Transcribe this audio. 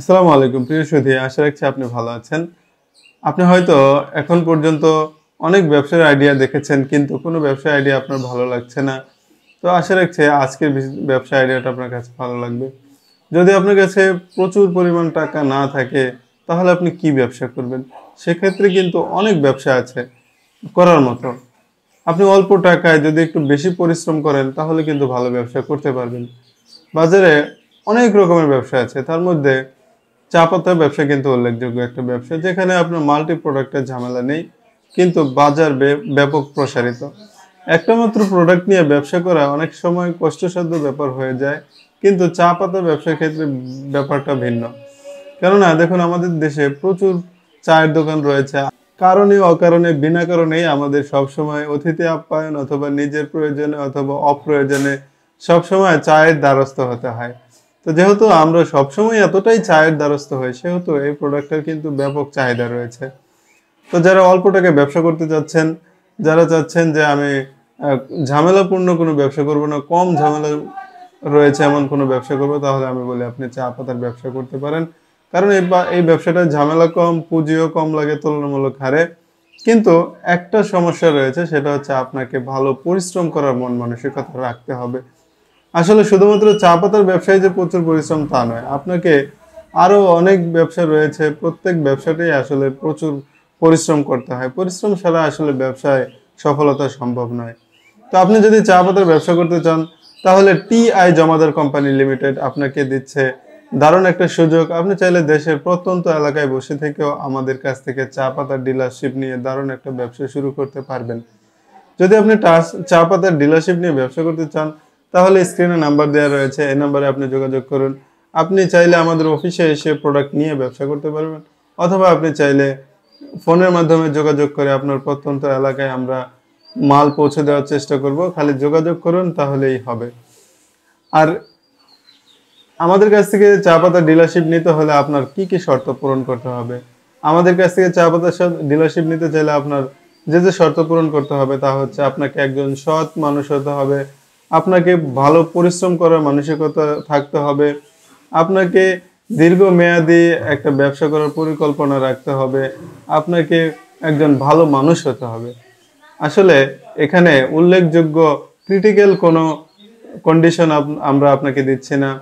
আসসালামু আলাইকুম প্রিয় সুধী আশা রাখছি আপনি ভালো আছেন আপনি হয়তো এখন পর্যন্ত অনেক ব্যবসার আইডিয়া দেখেছেন কিন্তু কোনো ব্যবসার আইডিয়া আপনার ভালো লাগছে না তো আশা রাখছে আজকের ব্যবসা আইডিয়াটা আপনার কাছে ভালো লাগবে যদি আপনার কাছে প্রচুর পরিমাণ টাকা না থাকে তাহলে আপনি কি ব্যবসা করবেন সেক্ষেত্রে কিন্তু অনেক ব্যবসা আছে করার মতো আপনি অল্প টাকায় যদি একটু বেশি পরিশ্রম করেন তাহলে কিন্তু ভালো ব্যবসা করতে পারবেন বাজারে অনেক রকমের ব্যবসা আছে তার মধ্যে চা পাতার ব্যবসা কিন্তু উল্লেখযোগ্য একটা ব্যবসা যেখানে আপনার মাল্টি প্রোডাক্টের ঝামেলা নেই কিন্তু বাজার ব্যাপক প্রসারিত একটা মাত্র প্রোডাক্ট নিয়ে ব্যবসা করা অনেক সময় কষ্টসাধ্য ব্যাপার হয়ে যায় কিন্তু চা পাতা ব্যবসার ক্ষেত্রে ব্যাপারটা ভিন্ন কেননা দেখুন আমাদের দেশে প্রচুর চায়ের দোকান রয়েছে কারণে অকারণে বিনা কারণেই আমাদের সবসময় অতিথি আপ্যায়ন অথবা নিজের প্রয়োজনে অথবা অপ্রয়োজনে সবসময় চায়ের দ্বারস্থ হতে হয় তো যেহেতু আমরা সবসময় এতটাই চায়ের দ্বারস্থ হই সেহেতু এই প্রোডাক্টের কিন্তু ব্যাপক চাহিদা রয়েছে তো যারা অল্প টাকায় ব্যবসা করতে চাচ্ছেন যারা চাচ্ছেন যে আমি ঝামেলাপূর্ণ কোনো ব্যবসা করব না কম ঝামেলা রয়েছে এমন কোনো ব্যবসা করবো তাহলে আমি বলি আপনি চা পাতার ব্যবসা করতে পারেন কারণ এই এই ব্যবসাটা ঝামেলা কম পুঁজিও কম লাগে তুলনামূলক হারে কিন্তু একটা সমস্যা রয়েছে সেটা হচ্ছে আপনাকে ভালো পরিশ্রম করার মন মানসিকতা রাখতে হবে আসলে শুধুমাত্র চা পাতার ব্যবসায় যে প্রচুর পরিশ্রম তা নয় আপনাকে আরও অনেক ব্যবসা রয়েছে প্রত্যেক ব্যবসাটাই আসলে প্রচুর পরিশ্রম করতে হয় পরিশ্রম ছাড়া আসলে ব্যবসায় সফলতা সম্ভব নয় তো আপনি যদি চা পাতার ব্যবসা করতে চান তাহলে T I Jamadar company limited আপনাকে দিচ্ছে দারুণ একটা সুযোগ আপনি চাইলে দেশের প্রত্যন্ত এলাকায় বসে থেকেও আমাদের কাছ থেকে চা পাতার ডিলারশিপ নিয়ে দারুণ একটা ব্যবসা শুরু করতে পারবেন যদি আপনি চা পাতার ডিলারশিপ নিয়ে ব্যবসা করতে চান তাহলে স্ক্রিনে নাম্বার দেওয়া রয়েছে এই নাম্বারে আপনি যোগাযোগ করুন আপনি চাইলে আমাদের অফিসে এসে প্রোডাক্ট নিয়ে ব্যবসা করতে পারবেন অথবা আপনি চাইলে ফোনের মাধ্যমে যোগাযোগ করে আপনার প্রত্যন্ত এলাকায় আমরা মাল পৌঁছে দেওয়ার চেষ্টা করব খালি যোগাযোগ করুন তাহলেই হবে আর আমাদের কাছ থেকে চা পাতা ডিলারশিপ নিতে হলে আপনার কি কি শর্ত পূরণ করতে হবে আমাদের কাছ থেকে চা পাতা ডিলারশিপ নিতে চাইলে আপনার যে যে শর্ত পূরণ করতে হবে তা হচ্ছে আপনাকে একজন সৎ মানুষ হতে হবে আপনাকে ভালো পরিশ্রম করার মানসিকতা থাকতে হবে আপনাকে দীর্ঘমেয়াদী একটা ব্যবসা করার পরিকল্পনা রাখতে হবে আপনাকে একজন ভালো মানুষ হতে হবে আসলে এখানে উল্লেখযোগ্য ক্রিটিক্যাল কোনো কন্ডিশন আমরা আপনাকে দিচ্ছি না